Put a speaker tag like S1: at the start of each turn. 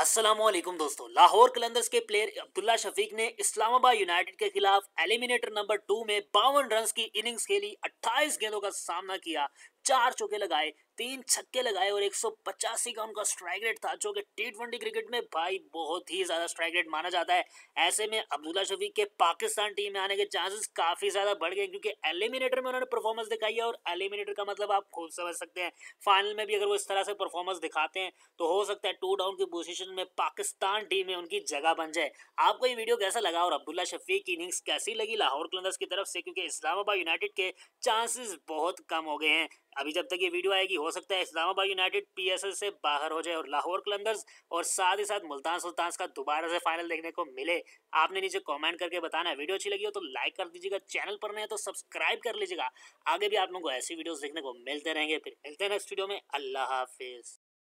S1: असलम दोस्तों लाहौर कलंदर्स के प्लेयर अब्दुल्ला शफीक ने इस्लामाबाद यूनाइटेड के खिलाफ एलिमिनेटर नंबर टू में बावन रन की इनिंग्स खेली 28 गेंदों का सामना किया चार चौके लगाए तीन छक्के लगाए और एक का उनका स्ट्राइक रेट था जो कि टी ट्वेंटी क्रिकेट में भाई बहुत ही ज़्यादा स्ट्राइक रेट माना जाता है ऐसे में अब्दुल्ला शफीक के पाकिस्तान टीम में आने के चांसेस काफ़ी ज़्यादा बढ़ गए क्योंकि एलिमिनेटर में उन्होंने परफॉर्मेंस दिखाई है और एलिमिनेटर का मतलब आप खुद समझ सकते हैं फाइनल में भी अगर वो इस तरह से परफॉर्मेंस दिखाते हैं तो हो सकता है टू डाउन की पोजिशन में पाकिस्तान टीम में उनकी जगह बन जाए आपको ये वीडियो कैसा लगा और अब्दुल्ला शफीक की इनिंग्स कैसी लगी लाहौर कलंदर्स की तरफ से क्योंकि इस्लामाबाद यूनाइटेड के चांसेस बहुत कम हो गए हैं अभी जब तक ये वीडियो आएगी हो सकता है इस्लामाबाद यूनाइटेड पी से बाहर हो जाए और लाहौर कलंदर्स और साथ ही साथ मुल्तान सुल्तान का दोबारा से फाइनल देखने को मिले आपने नीचे कमेंट करके बताना वीडियो अच्छी लगी हो तो लाइक कर दीजिएगा चैनल पर नहीं है तो सब्सक्राइब कर लीजिएगा आगे भी आप लोगों को ऐसी वीडियो देखने को मिलते रहेंगे फिर मिलते हैं नेक्स्ट वीडियो में अल्लाह हाफिज़